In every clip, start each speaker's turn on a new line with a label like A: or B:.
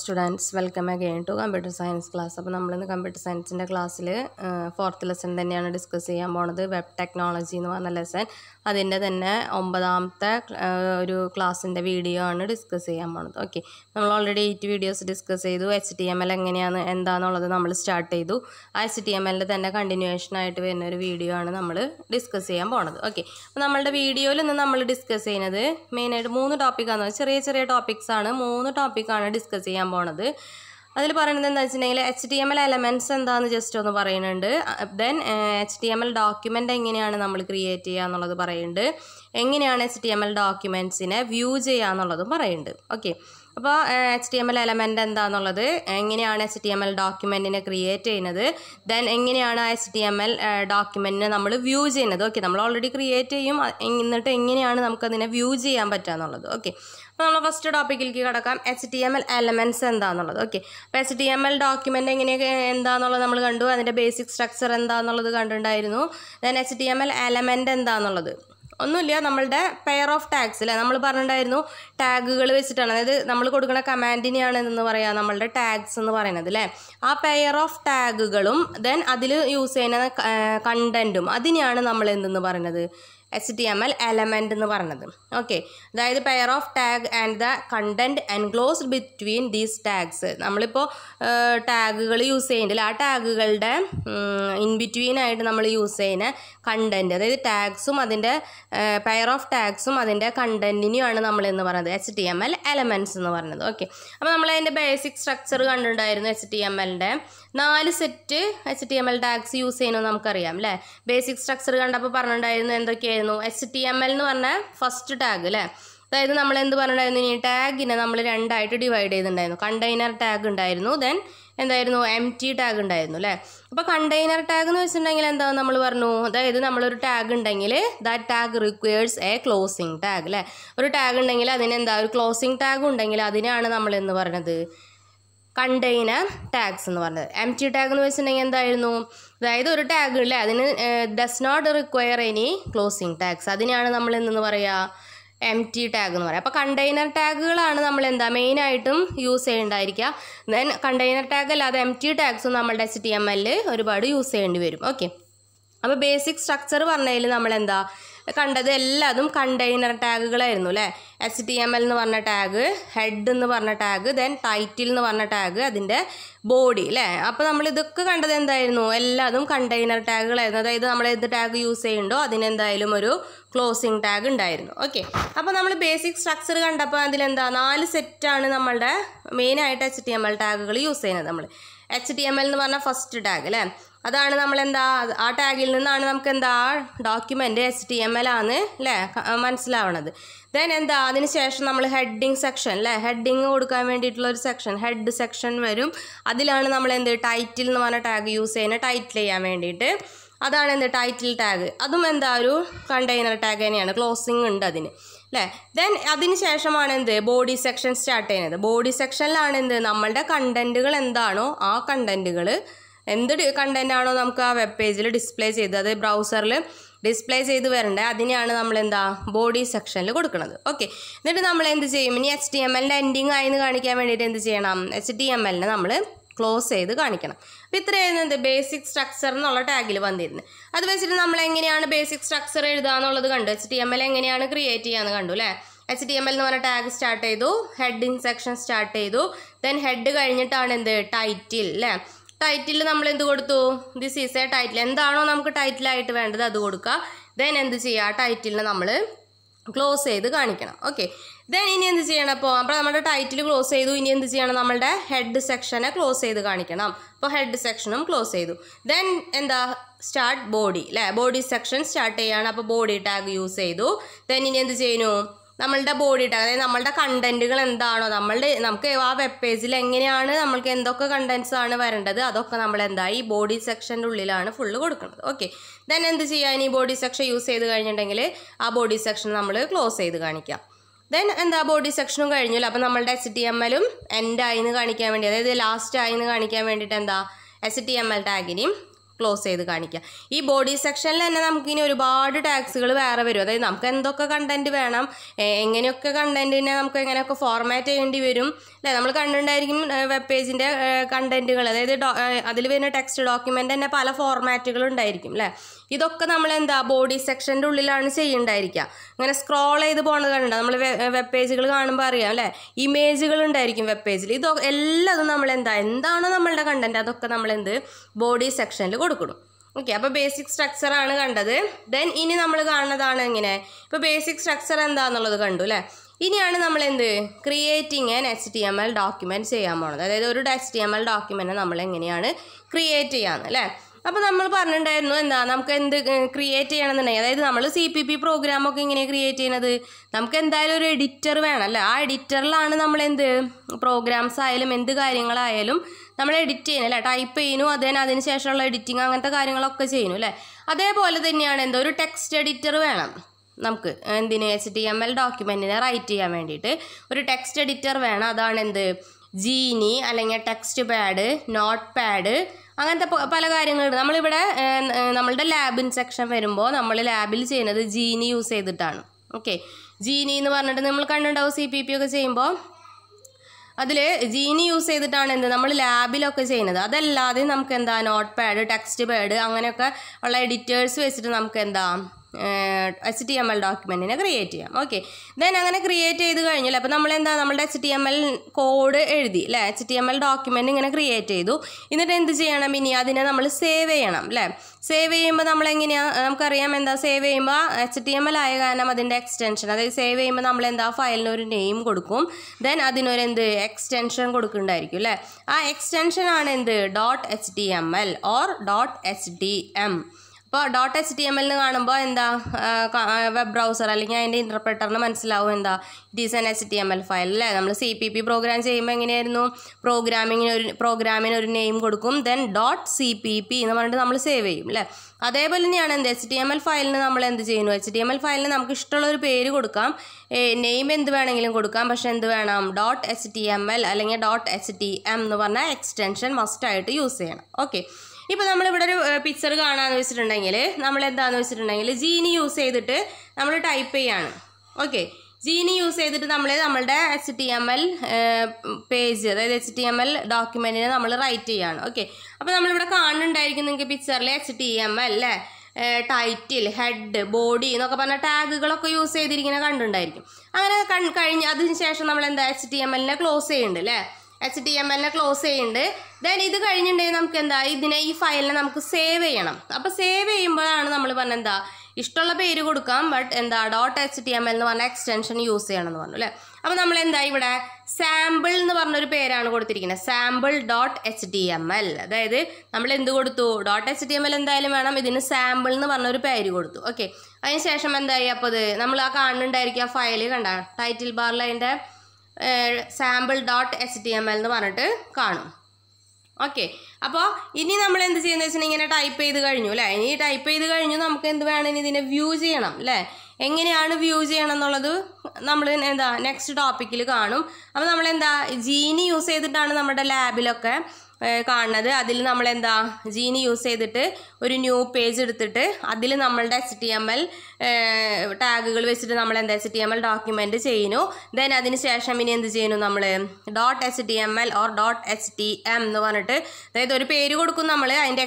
A: students welcome again to computer science class അപ്പോൾ നമ്മളിന്ന് computer സയൻസിൻ്റെ ക്ലാസ്സിൽ ഫോർത്ത് ലെസൺ തന്നെയാണ് ഡിസ്കസ് ചെയ്യാൻ പോണത് വെബ് ടെക്നോളജി എന്ന് പറഞ്ഞ ലെസൺ അതിൻ്റെ തന്നെ ഒമ്പതാമത്തെ ഒരു ക്ലാസ്സിൻ്റെ വീഡിയോ ആണ് ഡിസ്കസ് ചെയ്യാൻ പോണത് ഓക്കെ നമ്മൾ ഓൾറെഡി എയ്റ്റ് വീഡിയോസ് ഡിസ്കസ് ചെയ്തു എച്ച് ടി എം എൽ എങ്ങനെയാണ് എന്താണെന്നുള്ളത് നമ്മൾ സ്റ്റാർട്ട് ചെയ്തു ആ എച്ച് ടി എം എല്ലിൻ്റെ തന്നെ കണ്ടിന്യൂവേഷൻ ആയിട്ട് വരുന്ന ഒരു വീഡിയോ ആണ് നമ്മൾ ഡിസ്കസ് ചെയ്യാൻ പോണത് ഓക്കെ അപ്പോൾ നമ്മളുടെ വീഡിയോയിൽ ഇന്ന് നമ്മൾ ഡിസ്കസ് ചെയ്യുന്നത് മെയിനായിട്ട് മൂന്ന് ടോപ്പിക്കാണ് ചെറിയ ചെറിയ ടോപ്പിക്സ് ആണ് മൂന്ന് ടോപ്പിക്കാണ് ഡിസ്കസ് ചെയ്യാൻ പോണത് അതിൽ പറയുന്നത് എന്താ വെച്ചിട്ടുണ്ടെങ്കിൽ H T M L elements എന്താണെന്ന് ജസ്റ്റ് ഒന്ന് പറയുന്നുണ്ട് then H T M L document എങ്ങനെയാണ് നമ്മൾ ക്രിയേറ്റ് ചെയ്യുക എന്നുള്ളത് പറയുന്നുണ്ട് എങ്ങനെയാണ് എച്ച് ടി എം എൽ ഡോക്യുമെൻറ്റ്സിനെ വ്യൂ ചെയ്യുക എന്നുള്ളതും പറയുന്നുണ്ട് ഓക്കെ അപ്പോൾ H T M L element എന്താണെന്നുള്ളത് എങ്ങനെയാണ് എച്ച് ടി എം എൽ ഡോക്യുമെൻറ്റിനെ ക്രിയേറ്റ് ചെയ്യുന്നത് ദെൻ എങ്ങനെയാണ് എച്ച് ടി എം എൽ ഡോക്യുമെൻറ്റിനെ നമ്മൾ വ്യൂ ചെയ്യുന്നത് ഓക്കെ നമ്മൾ ഓൾറെഡി ക്രിയേറ്റ് ചെയ്യും എന്നിട്ട് എങ്ങനെയാണ് നമുക്കതിനെ വ്യൂ ചെയ്യാൻ പറ്റുക എന്നുള്ളത് ഓക്കെ അപ്പോൾ നമ്മൾ ഫസ്റ്റ് ടോപ്പിക്കിലേക്ക് കിടക്കാം H T M L elements എന്താണെന്നുള്ളത് ഓക്കെ അപ്പോൾ H T M L document എങ്ങനെയൊക്കെ എന്താണെന്നുള്ളത് നമ്മൾ കണ്ടു അതിൻ്റെ ബേസിക് സ്ട്രക്ചർ എന്താണെന്നുള്ളത് കണ്ടിട്ടുണ്ടായിരുന്നു then H T M L element എന്താണെന്നുള്ളത് ഒന്നുമില്ല നമ്മളുടെ പെയർ ഓഫ് ടാഗ്സ് അല്ലേ നമ്മൾ പറഞ്ഞിട്ടുണ്ടായിരുന്നു ടാഗുകൾ വെച്ചിട്ടാണ് അതായത് നമ്മൾ കൊടുക്കുന്ന കമാൻഡിനെയാണ് എന്ന് പറയുക നമ്മളുടെ ടാഗ്സ് എന്ന് പറയുന്നത് അല്ലേ ആ പെയർ ഓഫ് ടാഗുകളും ദെൻ അതിൽ യൂസ് ചെയ്യുന്ന കണ്ടൻറ്റും അതിനെയാണ് നമ്മൾ എന്തെന്ന് പറയുന്നത് H T M L element എന്ന് പറഞ്ഞത് ഓക്കെ അതായത് pair of tag and the content enclosed between these tags നമ്മളിപ്പോൾ ടാഗുകൾ യൂസ് ചെയ്യുന്നില്ല ആ ടാഗുകളുടെ ഇൻ ബിറ്റ്വീൻ ആയിട്ട് നമ്മൾ യൂസ് ചെയ്യുന്ന കണ്ടൻറ്റ് അതായത് ടാഗ്സും അതിൻ്റെ പെയർ ഓഫ് ടാഗ്സും അതിൻ്റെ കണ്ടൻറ്റിനെയാണ് നമ്മൾ എന്ന് പറയുന്നത് H T M L elements എന്ന് പറഞ്ഞത് ഓക്കെ അപ്പോൾ നമ്മൾ അതിൻ്റെ ബേസിക് സ്ട്രക്ചർ കണ്ടിട്ടുണ്ടായിരുന്നു എച്ച് ടി എം എല്ലിൻ്റെ നാല് set H T M L tags use ചെയ്യുന്നത് നമുക്കറിയാം അല്ലേ ബേസിക് സ്ട്രക്ചർ കണ്ടപ്പോൾ പറഞ്ഞിട്ടുണ്ടായിരുന്നു എന്തൊക്കെയായിരുന്നു എച്ച് ടി എം എൽ എന്ന് പറഞ്ഞാൽ ഫസ്റ്റ് ടാഗ് അല്ലേ അതായത് നമ്മൾ എന്ത് പറഞ്ഞിട്ടുണ്ടായിരുന്നു ഇനി ടാഗിനെ നമ്മൾ രണ്ടായിട്ട് ഡിവൈഡ് ചെയ്തിട്ടുണ്ടായിരുന്നു കണ്ടെയ്നർ ടാഗ് ഉണ്ടായിരുന്നു ദെൻ എന്തായിരുന്നു എം ടി ടാഗ് ഉണ്ടായിരുന്നു അല്ലേ അപ്പോൾ കണ്ടെയ്നർ ടാഗ് എന്ന് വെച്ചിട്ടുണ്ടെങ്കിൽ എന്താണ് നമ്മൾ പറഞ്ഞു അതായത് നമ്മളൊരു ടാഗ് ഉണ്ടെങ്കിൽ that tag requires a closing tag അല്ലേ ഒരു ടാഗ് ഉണ്ടെങ്കിൽ അതിനെന്താ ഒരു ക്ലോസിങ് ടാഗ് ഉണ്ടെങ്കിൽ അതിനാണ് നമ്മൾ എന്ന് പറഞ്ഞത് കണ്ടെയ്നർ ടാഗ്സ് എന്ന് പറഞ്ഞത് എം ടി ടാഗ് എന്ന് വെച്ചിട്ടുണ്ടെങ്കിൽ എന്തായിരുന്നു അതായത് ഒരു ടാഗ് ഇല്ലേ അതിന് does not require any closing tags അതിനെയാണ് നമ്മൾ എന്തെന്ന് പറയുക എം ടി ടാഗ് എന്ന് പറയുക അപ്പോൾ കണ്ടെയ്നർ ടാഗുകളാണ് നമ്മൾ എന്താ മെയിനായിട്ടും യൂസ് ചെയ്യേണ്ടായിരിക്കുക ദെൻ കണ്ടെയ്നർ ടാഗ് അല്ലാതെ എം ടി ടാഗ്സും നമ്മളുടെ എച്ച് ടി എം എല്ലിൽ ഒരുപാട് യൂസ് ചെയ്യേണ്ടി വരും ഓക്കെ അപ്പോൾ ബേസിക് സ്ട്രക്ചർ പറഞ്ഞതിൽ നമ്മളെന്താ കണ്ടത് എല്ലാതും കണ്ടെയ്നർ ടാഗുകളായിരുന്നു അല്ലേ എച്ച് ടി എം എൽ എന്ന് പറഞ്ഞ ടാഗ് ഹെഡ് എന്ന് പറഞ്ഞ ടാഗ് ദെൻ ടൈറ്റിൽ എന്ന് പറഞ്ഞ ടാഗ് അതിൻ്റെ ബോഡി അല്ലേ അപ്പോൾ നമ്മൾ ഇതൊക്കെ കണ്ടത് എന്തായിരുന്നു എല്ലാതും കണ്ടെയ്നർ ടാഗുകളായിരുന്നു അതായത് നമ്മൾ ഏത് ടാഗ് യൂസ് ചെയ്യുന്നുണ്ടോ അതിനെന്തായാലും ഒരു ക്ലോസിങ് ടാഗ് ഉണ്ടായിരുന്നു ഓക്കെ അപ്പോൾ നമ്മൾ ബേസിക് സ്ട്രക്ചർ കണ്ടപ്പോൾ അതിലെന്താ നാല് സെറ്റാണ് നമ്മളുടെ മെയിനായിട്ട് എച്ച് ടി എം എൽ ടാഗുകൾ യൂസ് ചെയ്യുന്നത് നമ്മൾ എച്ച് ടി എം എൽ എന്ന് പറഞ്ഞാൽ ഫസ്റ്റ് ടാഗ് അല്ലേ അതാണ് നമ്മൾ എന്താ ആ ടാഗിൽ നിന്നാണ് നമുക്ക് എന്താ document H T M L ആണ് അല്ലേ മനസ്സിലാവണത് ദെൻ എന്താ അതിന് ശേഷം നമ്മൾ ഹെഡിങ് സെക്ഷൻ അല്ലേ ഹെഡിങ് കൊടുക്കാൻ വേണ്ടിയിട്ടുള്ളൊരു ഒരു സെക്ഷൻ ഹെഡ് സെക്ഷൻ വരും അതിലാണ് നമ്മൾ എന്ത് ടൈറ്റിൽ എന്ന് പറഞ്ഞ ടാഗ് യൂസ് ചെയ്യുന്നത് ടൈറ്റിൽ ചെയ്യാൻ വേണ്ടിയിട്ട് അതാണ് എന്ത് ടൈറ്റിൽ ടാഗ് അതും എന്താ ഒരു കണ്ടെയ്നർ ടാഗ് തന്നെയാണ് ക്ലോസിംഗ് ഉണ്ട് അതിന് അല്ലേ ദെൻ അതിന് ശേഷമാണ് എന്ത് ബോഡി സെക്ഷൻ സ്റ്റാർട്ട് ചെയ്യുന്നത് ബോഡി സെക്ഷനിലാണ് എന്ത് നമ്മളുടെ കണ്ടൻറ്റുകൾ എന്താണോ ആ കണ്ടൻറ്റുകൾ എന്ത് കണ്ടൻ്റ് ആണോ നമുക്ക് ആ വെബ് പേജിൽ ഡിസ്പ്ലേ ചെയ്ത് അത് ബ്രൗസറിൽ ഡിസ്പ്ലേ ചെയ്ത് വരേണ്ടത് അതിനെയാണ് നമ്മൾ എന്താ ബോഡി സെക്ഷനിൽ കൊടുക്കുന്നത് ഓക്കെ എന്നിട്ട് നമ്മൾ എന്ത് ചെയ്യും ഇനി എച്ച് ടി എം എല്ലിൻ്റെ എൻഡിങ് ആയെന്ന് കാണിക്കാൻ വേണ്ടിയിട്ട് എന്ത് ചെയ്യണം എച്ച് ടി എം എല്ലിനെ നമ്മൾ ക്ലോസ് ചെയ്ത് കാണിക്കണം അപ്പോൾ ഇത്രയായിരുന്നു എന്ത് ബേസിക് സ്ട്രക്ചർ എന്നുള്ള ടാഗിൽ വന്നിരുന്നത് അത് വെച്ചിട്ട് നമ്മൾ എങ്ങനെയാണ് ബേസിക് സ്ട്രക്ചർ എഴുതുക എന്നുള്ളത് കണ്ടു എച്ച് ടി എം എൽ എങ്ങനെയാണ് ക്രിയേറ്റ് എന്ന് കണ്ടു അല്ലേ എച്ച് ടി എം എൽ എന്ന് പറഞ്ഞ ടാഗ് സ്റ്റാർട്ട് ചെയ്തു ഹെഡ് സെക്ഷൻ സ്റ്റാർട്ട് ചെയ്തു ദെൻ ഹെഡ് കഴിഞ്ഞിട്ടാണ് എന്ത് ടൈറ്റിൽ അല്ലേ ടൈറ്റിൽ നമ്മൾ എന്ത് കൊടുത്തു ദിസ് ഈസ് എ ടൈറ്റിൽ എന്താണോ നമുക്ക് ടൈറ്റിലായിട്ട് വേണ്ടത് അത് കൊടുക്കുക ദെൻ എന്ത് ചെയ്യുക ആ ടൈറ്റിലിനെ നമ്മൾ ക്ലോസ് ചെയ്ത് കാണിക്കണം ഓക്കെ ദെൻ ഇനി എന്ത് ചെയ്യണം അപ്പോൾ അപ്പോൾ നമ്മുടെ ടൈറ്റിൽ ക്ലോസ് ചെയ്തു ഇനി എന്ത് ചെയ്യണം നമ്മളുടെ ഹെഡ് സെക്ഷനെ ക്ലോസ് ചെയ്ത് കാണിക്കണം അപ്പോൾ ഹെഡ് സെക്ഷനും ക്ലോസ് ചെയ്തു ദെൻ എന്താ സ്റ്റാർട്ട് ബോഡി അല്ലേ ബോഡി സെക്ഷൻ സ്റ്റാർട്ട് ചെയ്യാണ് അപ്പോൾ ബോഡി ടാഗ് യൂസ് ചെയ്തു ദെൻ ഇനി എന്ത് ചെയ്യുന്നു നമ്മളുടെ ബോഡിയുടെ അതായത് നമ്മളുടെ കണ്ടന്റുകൾ എന്താണോ നമ്മളുടെ നമുക്ക് ആ വെബ് പേജിൽ എങ്ങനെയാണ് നമ്മൾക്ക് എന്തൊക്കെ കണ്ടന്റ്സ് ആണ് വരേണ്ടത് അതൊക്കെ നമ്മൾ എന്താ ഈ ബോഡി സെക്ഷൻ്റെ ഉള്ളിലാണ് ഫുള്ള് കൊടുക്കുന്നത് ഓക്കെ ദെൻ എന്ത് ചെയ്യാൻ ഈ ബോഡി സെക്ഷൻ യൂസ് ചെയ്ത് കഴിഞ്ഞിട്ടുണ്ടെങ്കിൽ ആ ബോഡി സെക്ഷൻ നമ്മൾ ക്ലോസ് ചെയ്ത് കാണിക്കാം ദെൻ എന്താ ബോഡി സെക്ഷനും കഴിഞ്ഞല്ലോ അപ്പോൾ നമ്മളുടെ എസ് ടി എം എല്ലും എൻഡ് ആയിന്ന് കാണിക്കാൻ വേണ്ടി അതായത് ലാസ്റ്റ് ആയിന്ന് കാണിക്കാൻ വേണ്ടിയിട്ട് എന്താ എസ് ടി എം എൽ ടാഗിനെയും ക്ലോസ് ചെയ്ത് കാണിക്കുക ഈ ബോഡി സെക്ഷനിൽ തന്നെ നമുക്കിനി ഒരുപാട് ടാക്സുകൾ വേറെ വരും അതായത് നമുക്ക് എന്തൊക്കെ കണ്ടൻറ്റ് വേണം എങ്ങനെയൊക്കെ കണ്ടൻറ്റിനെ നമുക്ക് എങ്ങനെയൊക്കെ ഫോർമാറ്റ് ചെയ്യേണ്ടി വരും അല്ലേ നമ്മൾ കണ്ടിട്ടുണ്ടായിരിക്കും വെബ് പേജിൻ്റെ കണ്ടൻറ്റുകൾ അതായത് അതിൽ വരുന്ന ടെക്സ്റ്റ് ഡോക്യുമെൻ്റ് തന്നെ പല ഫോർമാറ്റുകൾ ഉണ്ടായിരിക്കും അല്ലേ ഇതൊക്കെ നമ്മൾ എന്താ ബോഡി സെക്ഷൻ്റെ ഉള്ളിലാണ് ചെയ്യേണ്ടായിരിക്കുക അങ്ങനെ സ്ക്രോൾ ചെയ്ത് പോകുന്നത് കണ്ടോ നമ്മൾ വെബ് പേജുകൾ കാണുമ്പോൾ അറിയാം അല്ലേ ഇമേജുകൾ ഉണ്ടായിരിക്കും വെബ് പേജിൽ ഇതൊക്കെ എല്ലാതും നമ്മൾ എന്താ എന്താണോ നമ്മളുടെ കണ്ടൻറ്റ് അതൊക്കെ നമ്മൾ എന്ത് ബോഡി സെക്ഷനിൽ കൊടുക്കണം ഓക്കെ അപ്പോൾ ബേസിക് സ്ട്രക്ചർ ആണ് കണ്ടത് ദെൻ ഇനി നമ്മൾ കാണുന്നതാണ് എങ്ങനെ ഇപ്പോൾ ബേസിക് സ്ട്രക്ചർ എന്താണെന്നുള്ളത് കണ്ടു അല്ലേ ഇനിയാണ് നമ്മൾ എന്ത് creating an H T M L document ചെയ്യാൻ പോകുന്നത് അതായത് ഒരു H T M L document നമ്മൾ എങ്ങനെയാണ് ക്രിയേറ്റ് ചെയ്യാമെന്ന് അല്ലേ അപ്പോൾ നമ്മൾ പറഞ്ഞിട്ടുണ്ടായിരുന്നു എന്താ നമുക്ക് എന്ത് ക്രിയേറ്റ് ചെയ്യണമെന്നുണ്ടെങ്കിൽ അതായത് നമ്മൾ സി പി പി പ്രോഗ്രാമൊക്കെ ഇങ്ങനെ ക്രിയേറ്റ് ചെയ്യുന്നത് നമുക്ക് എന്തായാലും ഒരു എഡിറ്റർ വേണം അല്ലേ ആ എഡിറ്ററിലാണ് നമ്മൾ എന്ത് പ്രോഗ്രാംസ് ആയാലും എന്ത് കാര്യങ്ങളായാലും നമ്മൾ എഡിറ്റ് ചെയ്യുന്നു അല്ലേ ടൈപ്പ് ചെയ്യുന്നു അതിന് ശേഷമുള്ള എഡിറ്റിംഗ് അങ്ങനത്തെ കാര്യങ്ങളൊക്കെ ചെയ്യുന്നു അല്ലേ അതേപോലെ തന്നെയാണ് എന്തോ ഒരു ടെക്സ്റ്റ് എഡിറ്റർ വേണം നമുക്ക് എന്തിന് എച്ച് ടി എം എൽ ഡോക്യുമെൻറ്റിനെ റൈറ്റ് ചെയ്യാൻ വേണ്ടിയിട്ട് ഒരു ടെക്സ്റ്റ് എഡിറ്റർ വേണം അതാണ് എന്ത് ജീനി അല്ലെങ്കിൽ ടെക്സ്റ്റ് പാഡ് നോട്ട് പാഡ് അങ്ങനത്തെ പല കാര്യങ്ങളുണ്ട് നമ്മളിവിടെ നമ്മളുടെ ലാബിൻ സെക്ഷൻ വരുമ്പോൾ നമ്മൾ ലാബിൽ ചെയ്യുന്നത് ജീനി യൂസ് ചെയ്തിട്ടാണ് ഓക്കെ ജീനി എന്ന് പറഞ്ഞിട്ട് നമ്മൾ കണ്ടുണ്ടാവും സി പി പി ഒക്കെ ചെയ്യുമ്പോൾ അതിൽ ജീനി യൂസ് ചെയ്തിട്ടാണ് എന്ത് നമ്മൾ ലാബിലൊക്കെ ചെയ്യുന്നത് അതല്ലാതെ നമുക്ക് എന്താ നോട്ട് പാഡ് ടെക്സ്റ്റ് പാഡ് അങ്ങനെയൊക്കെ ഉള്ള എഡിറ്റേഴ്സ് വെച്ചിട്ട് നമുക്ക് എന്താ എച്ച് ടി എം എൽ ഡോക്യുമെൻറ്റിനെ ക്രിയേറ്റ് ചെയ്യാം ഓക്കെ ദെൻ അങ്ങനെ ക്രിയേറ്റ് ചെയ്ത് കഴിഞ്ഞാൽ അപ്പോൾ നമ്മളെന്താ നമ്മളുടെ H T M L code എഴുതി അല്ലേ H T M L document ഇങ്ങനെ ക്രിയേറ്റ് ചെയ്തു എന്നിട്ട് എന്ത് ചെയ്യണം ഇനി അതിനെ നമ്മൾ സേവ് ചെയ്യണം അല്ലേ സേവ് ചെയ്യുമ്പോൾ നമ്മളെങ്ങനെയാണ് നമുക്കറിയാം എന്താ സേവ് ചെയ്യുമ്പോൾ എച്ച് ടി എം എൽ ആയ കാരണം അതിൻ്റെ എക്സ്റ്റൻഷൻ അതായത് സേവ് ചെയ്യുമ്പോൾ നമ്മൾ എന്താ ഫയലിന് നെയിം കൊടുക്കും ദെൻ അതിനൊരു എന്ത് എക്സ്റ്റൻഷൻ കൊടുക്കുന്നുണ്ടായിരിക്കും അല്ലേ ആ ആണ് എന്ത് dot H T M L or dot H D M ഇപ്പോൾ ഡോട്ട് എച്ച് ടി എം എല്ലിന് കാണുമ്പോൾ എന്താ വെബ് ബ്രൗസർ അല്ലെങ്കിൽ അതിൻ്റെ ഇൻ്റർപ്രറ്ററിന് മനസ്സിലാവും എന്താ it is an H T M L file അല്ലേ നമ്മൾ സി പി പി പ്രോഗ്രാം ചെയ്യുമ്പോൾ എങ്ങനെയായിരുന്നു പ്രോഗ്രാമിങ്ങിന് ഒരു പ്രോഗ്രാമിന് ഒരു നെയിം കൊടുക്കും then dot C P P എന്ന് പറഞ്ഞിട്ട് നമ്മൾ സേവ് ചെയ്യും അല്ലേ അതേപോലെ തന്നെയാണ് എന്ത് എച്ച് ടി എം എൽ ഫയലിന് നമ്മൾ എന്ത് ചെയ്യുന്നു എച്ച് ടി എം എൽ ഫയലിന് നമുക്ക് ഇഷ്ടമുള്ള ഒരു പേര് കൊടുക്കാം നെയിം എന്ത് വേണമെങ്കിലും കൊടുക്കാം പക്ഷെ എന്ത് വേണം dot H T M L അല്ലെങ്കിൽ ഡോട്ട് എച്ച് ടി എം എന്ന് പറഞ്ഞാൽ എക്സ്റ്റെൻഷൻ മസ്റ്റായിട്ട് യൂസ് ചെയ്യണം ഓക്കെ ഇപ്പോൾ നമ്മളിവിടെ ഒരു പിക്ചർ കാണാമെന്ന് വെച്ചിട്ടുണ്ടെങ്കിൽ നമ്മൾ എന്താണെന്ന് വെച്ചിട്ടുണ്ടെങ്കിൽ ജീനി യൂസ് ചെയ്തിട്ട് നമ്മൾ ടൈപ്പ് ചെയ്യാണ് ഓക്കെ ജീനി യൂസ് ചെയ്തിട്ട് നമ്മൾ നമ്മളുടെ H T M L page അതായത് എച്ച് ടി എം എൽ ഡോക്യുമെൻറ്റിനെ നമ്മൾ റൈറ്റ് ചെയ്യാണ് ഓക്കെ അപ്പോൾ നമ്മളിവിടെ കാണുന്നുണ്ടായിരിക്കും നിങ്ങൾക്ക് പിക്ചറിൽ എച്ച് ടി എം എൽ അല്ലേ ടൈറ്റിൽ ഹെഡ് ബോഡി എന്നൊക്കെ പറഞ്ഞ ടാഗുകളൊക്കെ യൂസ് ചെയ്തിരിക്കുന്ന കണ്ടുണ്ടായിരിക്കും അങ്ങനെ കഴിഞ്ഞ് അതിന് ശേഷം നമ്മൾ എന്താ എച്ച് ടി എം എല്ലിനെ ക്ലോസ് ചെയ്യുന്നുണ്ട് അല്ലേ എച്ച് ഡി എം എല്ലാം ക്ലോസ് ചെയ്യുന്നുണ്ട് ദെൻ ഇത് കഴിഞ്ഞിട്ടുണ്ടെങ്കിൽ നമുക്ക് എന്താ ഇതിനെ ഈ ഫയലിനെ നമുക്ക് സേവ് ചെയ്യണം അപ്പോൾ സേവ് ചെയ്യുമ്പോഴാണ് നമ്മൾ പറഞ്ഞ എന്താ ഇഷ്ടമുള്ള പേര് കൊടുക്കാം ബട്ട് എന്താ dot H T M L എന്ന് പറഞ്ഞ എക്സ്റ്റൻഷൻ യൂസ് ചെയ്യണം എന്ന് പറഞ്ഞു അല്ലേ അപ്പോൾ നമ്മൾ എന്താ ഇവിടെ സാമ്പിൾ എന്ന് പറഞ്ഞൊരു പേരാണ് കൊടുത്തിരിക്കുന്നത് sample dot H T M L അതായത് നമ്മൾ എന്ത് കൊടുത്തു dot H T M L എന്തായാലും വേണം ഇതിന് സാമ്പിൾ എന്ന് പറഞ്ഞൊരു പേര് കൊടുത്തു ഓക്കെ അതിന് ശേഷം എന്തായി അപ്പോൾ നമ്മൾ ആ കാണുന്നുണ്ടായിരിക്കും ആ ഫയൽ കണ്ട ടൈറ്റിൽ ബാറിൽ അതിൻ്റെ sample dot S T M L എന്ന് പറഞ്ഞിട്ട് കാണും ഓക്കെ അപ്പോൾ ഇനി നമ്മൾ എന്ത് ചെയ്യുന്നത് വെച്ചിട്ടുണ്ടെങ്കിൽ ഇങ്ങനെ ടൈപ്പ് ചെയ്ത് കഴിഞ്ഞു അല്ലേ ഇനി ടൈപ്പ് ചെയ്ത് കഴിഞ്ഞു നമുക്ക് എന്ത് വേണം ഇതിനെ വ്യൂ ചെയ്യണം അല്ലേ എങ്ങനെയാണ് വ്യൂ ചെയ്യണം എന്നുള്ളത് നമ്മൾ എന്താ നെക്സ്റ്റ് ടോപ്പിക്കിൽ കാണും അപ്പോൾ നമ്മൾ എന്താ ജീനി യൂസ് ചെയ്തിട്ടാണ് നമ്മുടെ ലാബിലൊക്കെ കാണുന്നത് അതിൽ നമ്മൾ എന്താ ജീനി യൂസ് ചെയ്തിട്ട് ഒരു ന്യൂ പേജ് എടുത്തിട്ട് അതിൽ നമ്മളുടെ എച്ച് ടി എം എൽ ടാഗുകൾ വെച്ചിട്ട് നമ്മൾ എന്താ H T M L document ചെയ്യുന്നു ദെൻ അതിന് ശേഷം ഇനി എന്ത് ചെയ്യുന്നു നമ്മൾ dot S T M L or dot S T M എന്ന് പറഞ്ഞിട്ട് അതായത് ഒരു പേര് കൊടുക്കും നമ്മൾ അതിൻ്റെ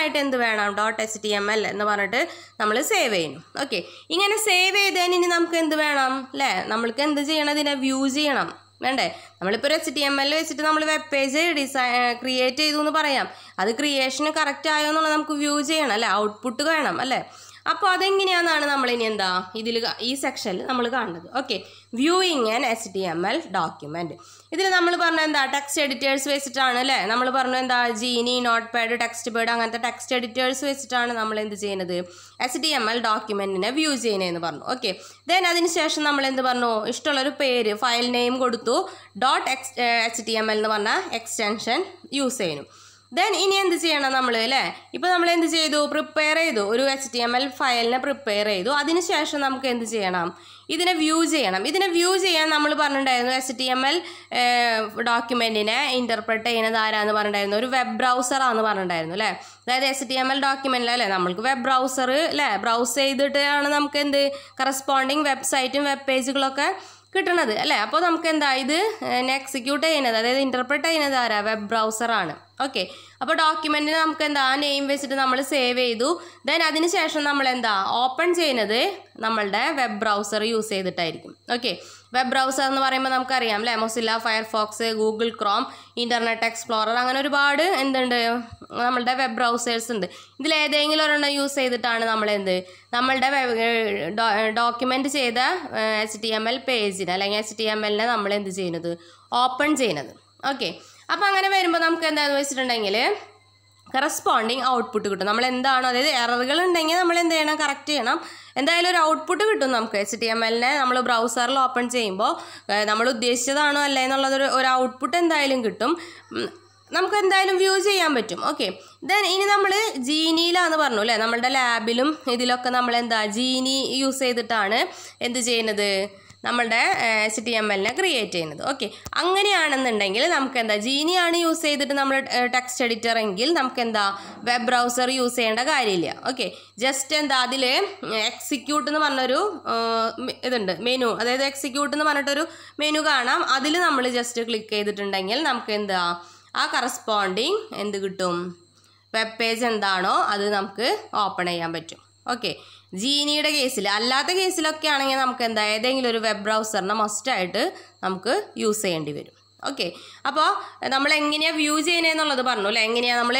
A: ആയിട്ട് എന്ത് വേണം dot S T M L എന്ന് പറഞ്ഞിട്ട് നമ്മൾ സേവ് ചെയ്യുന്നു ഓക്കെ ഇങ്ങനെ സേവ് ചെയ്തതിന് ഇനി നമുക്ക് എന്ത് വേണം അല്ലേ നമ്മൾക്ക് എന്ത് ചെയ്യണം ഇതിനെ വ്യൂ ചെയ്യണം വേണ്ടേ നമ്മളിപ്പോൾ ഒരു എച്ച് ടി എം എൽ വെച്ചിട്ട് നമ്മൾ വെബ് പേജ് ഡിസൈ ക്രിയേറ്റ് ചെയ്തു എന്ന് പറയാം അത് ക്രിയേഷന് കറക്റ്റ് ആയോ എന്നുള്ളത് നമുക്ക് വ്യൂ ചെയ്യണം അല്ലേ ഔട്ട്പുട്ട് വേണം അല്ലേ അപ്പോൾ അതെങ്ങനെയാണെന്നാണ് നമ്മളിനി എന്താ ഇതിൽ ഈ സെക്ഷനിൽ നമ്മൾ കാണുന്നത് okay viewing and S D M L document ഇതിൽ നമ്മൾ പറഞ്ഞ എന്താ ടെക്സ്റ്റ് എഡിറ്റേഴ്സ് വെച്ചിട്ടാണ് അല്ലേ നമ്മൾ പറഞ്ഞു എന്താ Geany Notepad TextPad അങ്ങനത്തെ ടെക്സ്റ്റ് എഡിറ്റേഴ്സ് വെച്ചിട്ടാണ് നമ്മൾ എന്ത് ചെയ്യുന്നത് എസ് ഡി എം എൽ ഡോക്യുമെൻറ്റിനെ വ്യൂ ചെയ്യുന്നതെന്ന് പറഞ്ഞു ഓക്കെ ദെൻ ശേഷം നമ്മൾ എന്ത് പറഞ്ഞു ഇഷ്ടമുള്ളൊരു പേര് ഫയൽ നെയിം കൊടുത്തു dot X H D M L എന്ന് പറഞ്ഞ എക്സ്റ്റൻഷൻ യൂസ് ചെയ്യുന്നു ദെൻ ഇനി എന്ത് ചെയ്യണം നമ്മൾ അല്ലേ ഇപ്പോൾ നമ്മൾ എന്ത് ചെയ്തു പ്രിപ്പയർ ചെയ്തു ഒരു എച്ച് ടി എം എൽ ഫയലിനെ പ്രിപ്പയർ ചെയ്തു അതിനുശേഷം നമുക്ക് എന്ത് ചെയ്യണം ഇതിനെ വ്യൂ ചെയ്യണം ഇതിനെ വ്യൂ ചെയ്യാൻ നമ്മൾ പറഞ്ഞിട്ടുണ്ടായിരുന്നു എച്ച് ടി എം എൽ ഡോക്യുമെൻറ്റിനെ ഇൻ്റർപ്രറ്റ് ചെയ്യുന്നത് ആരാന്ന് പറഞ്ഞിട്ടുണ്ടായിരുന്നു ഒരു വെബ് ബ്രൗസറാന്ന് പറഞ്ഞിട്ടുണ്ടായിരുന്നു അല്ലേ അതായത് എച്ച് ടി എം എൽ ഡോക്യുമെൻറ്റിലല്ലേ നമ്മൾക്ക് വെബ് ബ്രൗസർ അല്ലേ ബ്രൗസ് ചെയ്തിട്ടാണ് നമുക്ക് എന്ത് കറസ്പോണ്ടിങ് വെബ്സൈറ്റും വെബ് പേജുകളൊക്കെ കിട്ടണത് അല്ലേ അപ്പോൾ നമുക്ക് എന്താ ഇത് എക്സിക്യൂട്ട് ചെയ്യുന്നത് അതായത് ഇൻ്റർപ്രറ്റ് ചെയ്യുന്നത് ആരാ വെബ് ബ്രൗസറാണ് ഓക്കെ അപ്പോൾ ഡോക്യുമെൻറ്റിന് നമുക്ക് എന്താ ആ നെയിം വെച്ചിട്ട് നമ്മൾ സേവ് ചെയ്തു ദെൻ അതിന് ശേഷം നമ്മൾ എന്താ ഓപ്പൺ ചെയ്യുന്നത് നമ്മളുടെ വെബ് ബ്രൗസർ യൂസ് ചെയ്തിട്ടായിരിക്കും ഓക്കെ വെബ് ബ്രൗസർ എന്ന് പറയുമ്പോൾ നമുക്കറിയാം അല്ലേ Mozilla Firefox Google Chrome Internet Explorer അങ്ങനെ ഒരുപാട് എന്തുണ്ട് നമ്മളുടെ വെബ് ബ്രൗസേഴ്സ് ഉണ്ട് ഇതിൽ ഏതെങ്കിലും ഒരെണ്ണം യൂസ് ചെയ്തിട്ടാണ് നമ്മൾ എന്ത് നമ്മളുടെ ഡോക്യുമെൻ്റ് ചെയ്ത എച്ച് ടി എം എൽ പേജിന് അല്ലെങ്കിൽ എച്ച് ടി എം എല്ലിനെ നമ്മൾ എന്ത് ചെയ്യുന്നത് ഓപ്പൺ ചെയ്യുന്നത് ഓക്കെ അപ്പോൾ അങ്ങനെ വരുമ്പോൾ നമുക്ക് എന്താണെന്ന് വെച്ചിട്ടുണ്ടെങ്കിൽ കറസ്പോണ്ടിങ് ഔട്ട്പുട്ട് കിട്ടും നമ്മൾ എന്താണോ അതായത് എററുകൾ ഉണ്ടെങ്കിൽ നമ്മൾ എന്ത് ചെയ്യണം കറക്റ്റ് ചെയ്യണം എന്തായാലും ഒരു ഔട്ട്പുട്ട് കിട്ടും നമുക്ക് എച്ച് ടി എം എല്ലിനെ നമ്മൾ ബ്രൗസറിൽ ഓപ്പൺ ചെയ്യുമ്പോൾ നമ്മൾ ഉദ്ദേശിച്ചതാണോ അല്ലേ എന്നുള്ളതൊരു ഒരു ഔട്ട്പുട്ട് എന്തായാലും കിട്ടും നമുക്ക് എന്തായാലും വ്യൂ ചെയ്യാൻ പറ്റും ഓക്കെ ദെൻ ഇനി നമ്മൾ ജീനിയിലാന്ന് പറഞ്ഞു അല്ലേ നമ്മളുടെ ലാബിലും ഇതിലൊക്കെ നമ്മൾ എന്താ ജീനി യൂസ് ചെയ്തിട്ടാണ് എന്ത് ചെയ്യുന്നത് നമ്മളുടെ എച്ച് ടി എം എല്ലിനെ ക്രിയേറ്റ് ചെയ്യുന്നത് ഓക്കെ അങ്ങനെയാണെന്നുണ്ടെങ്കിൽ നമുക്ക് എന്താ ജീനിയാണ് യൂസ് ചെയ്തിട്ട് നമ്മൾ ടെക്സ്റ്റ് എഡിറ്റർ എങ്കിൽ നമുക്ക് എന്താ വെബ് ബ്രൗസർ യൂസ് ചെയ്യേണ്ട കാര്യമില്ല ഓക്കെ ജസ്റ്റ് എന്താ അതിൽ എക്സിക്യൂട്ട് എന്ന് പറഞ്ഞൊരു ഇതുണ്ട് മെനു അതായത് എക്സിക്യൂട്ട് എന്ന് പറഞ്ഞിട്ടൊരു മെനു കാണാം അതിൽ നമ്മൾ ജസ്റ്റ് ക്ലിക്ക് ചെയ്തിട്ടുണ്ടെങ്കിൽ നമുക്ക് എന്താ ആ കറസ്പോണ്ടിങ് എന്ത് കിട്ടും വെബ് പേജ് എന്താണോ അത് നമുക്ക് ഓപ്പൺ ചെയ്യാൻ പറ്റും ഓക്കെ ജീനിയുടെ കേസിൽ അല്ലാത്ത കേസിലൊക്കെ ആണെങ്കിൽ നമുക്ക് എന്താ ഏതെങ്കിലും ഒരു വെബ് ബ്രൗസറിനെ മസ്റ്റായിട്ട് നമുക്ക് യൂസ് ചെയ്യേണ്ടി വരും ഓക്കെ അപ്പോൾ നമ്മൾ എങ്ങനെയാണ് വ്യൂ ചെയ്യുന്നതെന്നുള്ളത് പറഞ്ഞു അല്ലേ എങ്ങനെയാണ് നമ്മൾ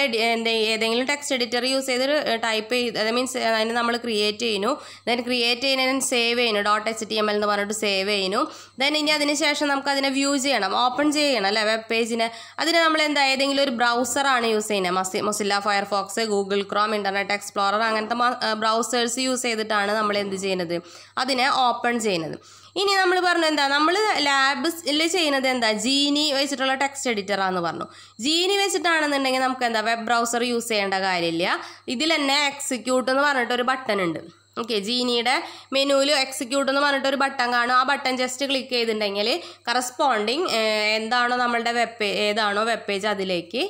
A: ഏതെങ്കിലും ടെക്സ്റ്റ് എഡിറ്റർ യൂസ് ചെയ്തൊരു ടൈപ്പ് ചെയ്ത് അത് മീൻസ് അതിന് നമ്മൾ ക്രിയേറ്റ് ചെയ്യുന്നു ദെൻ ക്രിയേറ്റ് ചെയ്യുന്നതിന് സേവ് ചെയ്യുന്നു dot H T M L എന്ന് പറഞ്ഞിട്ട് സേവ് ചെയ്യുന്നു ദെൻ ഇനി അതിന് ശേഷം നമുക്ക് അതിനെ വ്യൂ ചെയ്യണം ഓപ്പൺ ചെയ്യണം അല്ലേ വെബ് പേജിനെ അതിന് നമ്മൾ എന്താ ഏതെങ്കിലും ഒരു ബ്രൗസറാണ് യൂസ് ചെയ്യുന്നത് മസി Mozilla Firefox Google Chrome Internet Explorer അങ്ങനത്തെ ബ്രൗസേഴ്സ് യൂസ് ചെയ്തിട്ടാണ് നമ്മൾ എന്ത് ചെയ്യുന്നത് അതിനെ ഓപ്പൺ ചെയ്യുന്നത് ഇനി നമ്മൾ പറഞ്ഞു എന്താ നമ്മൾ ലാബിൽ ചെയ്യുന്നത് എന്താ ജീനി വെച്ചിട്ടുള്ള ടെക്സ്റ്റ് ആണെന്ന് പറഞ്ഞു ജീനി വെച്ചിട്ടാണെന്നുണ്ടെങ്കിൽ നമുക്ക് എന്താ വെബ് ബ്രൗസർ യൂസ് ചെയ്യേണ്ട കാര്യമില്ല ഇതിൽ തന്നെ എക്സിക്യൂട്ട് എന്ന് പറഞ്ഞിട്ട് ഒരു ബട്ടൺ ഉണ്ട് ഓക്കെ ജീനിയുടെ മെനുവിൽ എക്സിക്യൂട്ട് എന്ന് പറഞ്ഞിട്ട് ഒരു ബട്ടൺ കാണും ആ ബട്ടൺ ജസ്റ്റ് ക്ലിക്ക് ചെയ്തിട്ടുണ്ടെങ്കിൽ കറസ്പോണ്ടിങ് എന്താണോ നമ്മളുടെ വെബ് ഏതാണോ വെബ് പേജ് അതിലേക്ക്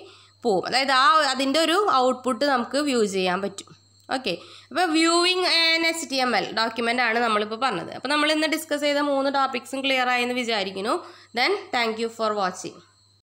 A: പോവും അതായത് ആ അതിൻ്റെ ഒരു ഔട്ട്പുട്ട് നമുക്ക് വ്യൂ ചെയ്യാൻ പറ്റും ഓക്കെ അപ്പോൾ viewing and H T M L document ആണ് നമ്മളിപ്പോൾ പറഞ്ഞത് അപ്പോൾ നമ്മൾ ഇന്ന് ഡിസ്കസ് ചെയ്ത മൂന്ന് ടോപ്പിക്സും ക്ലിയർ ആയെന്ന് വിചാരിക്കുന്നു then thank you for watching